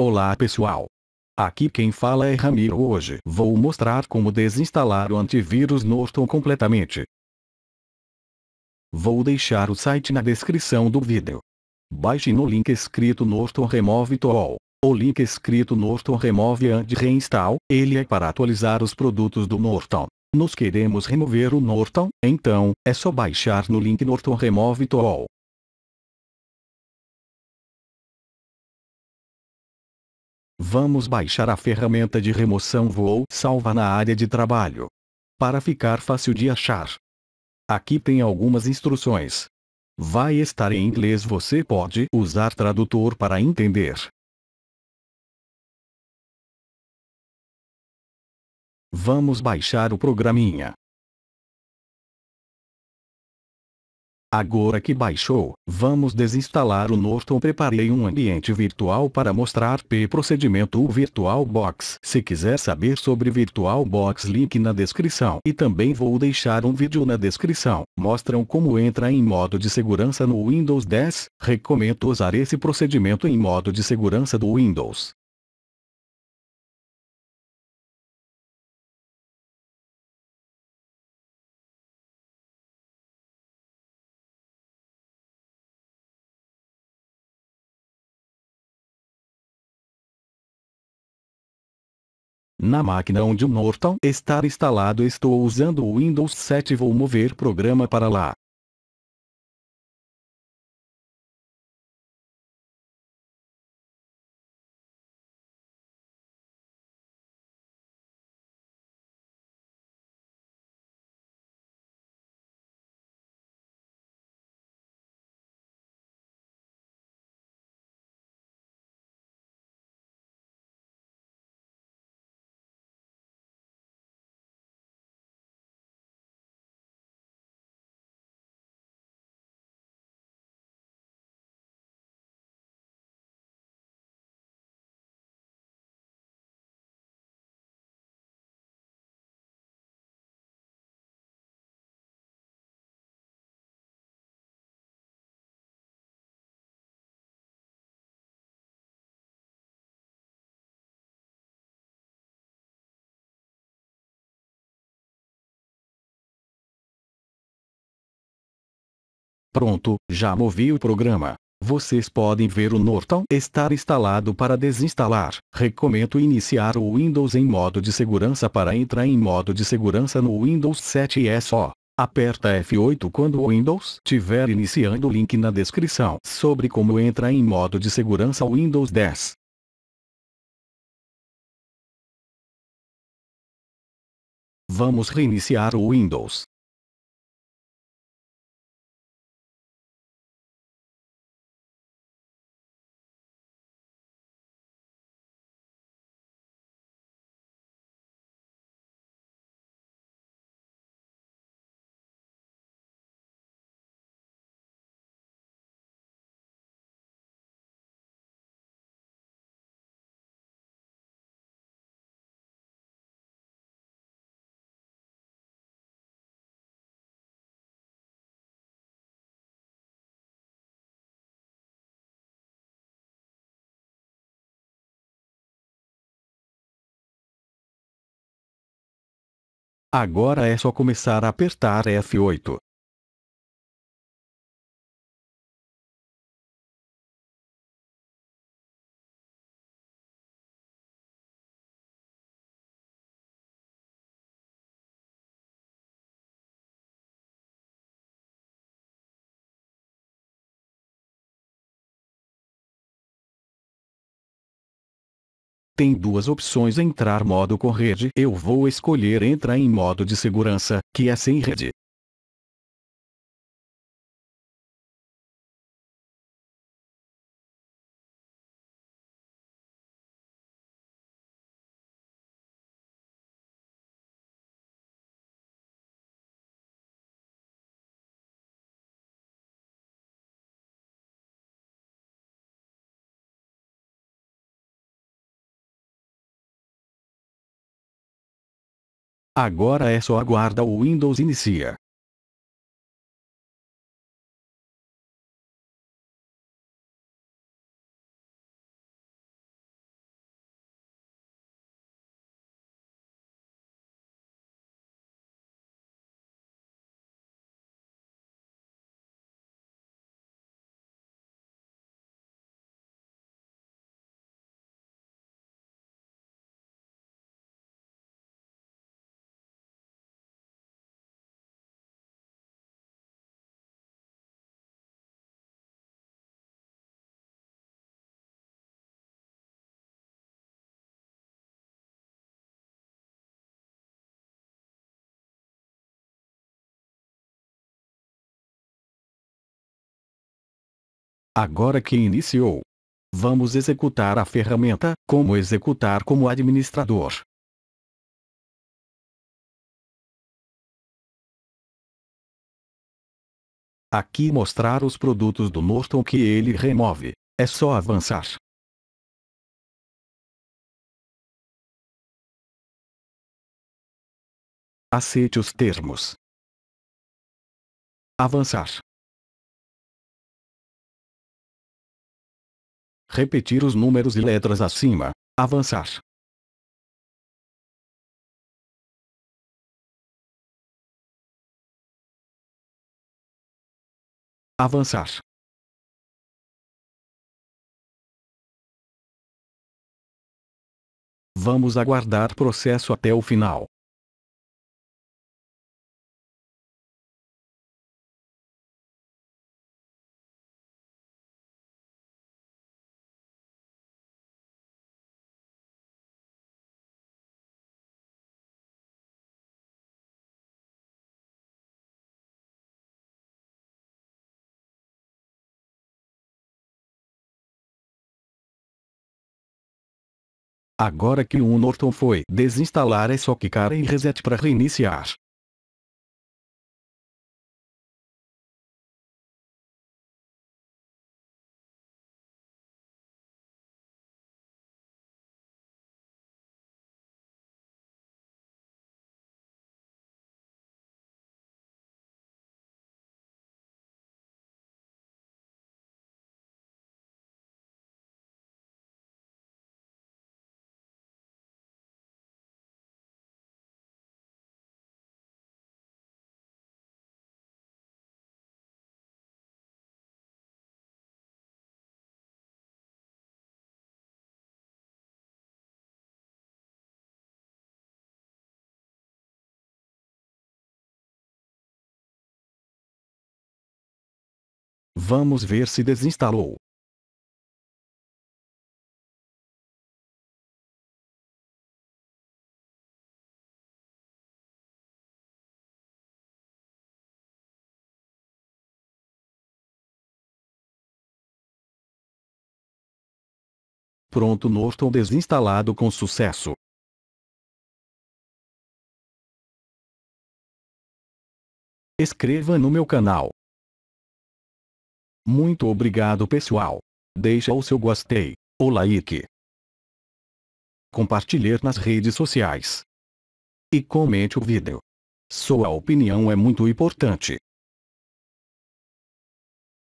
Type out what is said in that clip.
Olá pessoal! Aqui quem fala é Ramiro hoje vou mostrar como desinstalar o antivírus Norton completamente. Vou deixar o site na descrição do vídeo. Baixe no link escrito Norton Remove Tool. O link escrito Norton Remove and Reinstall, ele é para atualizar os produtos do Norton. Nós queremos remover o Norton, então, é só baixar no link Norton Remove Tool. Vamos baixar a ferramenta de remoção Voo Salva na área de trabalho. Para ficar fácil de achar. Aqui tem algumas instruções. Vai estar em inglês você pode usar tradutor para entender. Vamos baixar o programinha. Agora que baixou, vamos desinstalar o Norton. Preparei um ambiente virtual para mostrar P procedimento o VirtualBox. Se quiser saber sobre VirtualBox link na descrição. E também vou deixar um vídeo na descrição. Mostram como entra em modo de segurança no Windows 10. Recomendo usar esse procedimento em modo de segurança do Windows. Na máquina onde o Norton está instalado estou usando o Windows 7 e vou mover programa para lá. Pronto, já movi o programa. Vocês podem ver o Norton estar instalado para desinstalar. Recomendo iniciar o Windows em modo de segurança para entrar em modo de segurança no Windows 7 e é só. Aperta F8 quando o Windows tiver iniciando o link na descrição sobre como entrar em modo de segurança Windows 10. Vamos reiniciar o Windows. Agora é só começar a apertar F8. Tem duas opções entrar modo correde. Eu vou escolher entrar em modo de segurança, que é sem rede. Agora é só aguarda o Windows inicia. Agora que iniciou, vamos executar a ferramenta Como executar como administrador. Aqui mostrar os produtos do Norton que ele remove. É só avançar. Aceite os termos. Avançar. Repetir os números e letras acima. Avançar. Avançar. Vamos aguardar processo até o final. Agora que o Norton foi desinstalar é só clicar em reset para reiniciar. Vamos ver se desinstalou. Pronto, Norton desinstalado com sucesso. Escreva no meu canal. Muito obrigado pessoal. Deixa o seu gostei, o like. Compartilhar nas redes sociais. E comente o vídeo. Sua opinião é muito importante.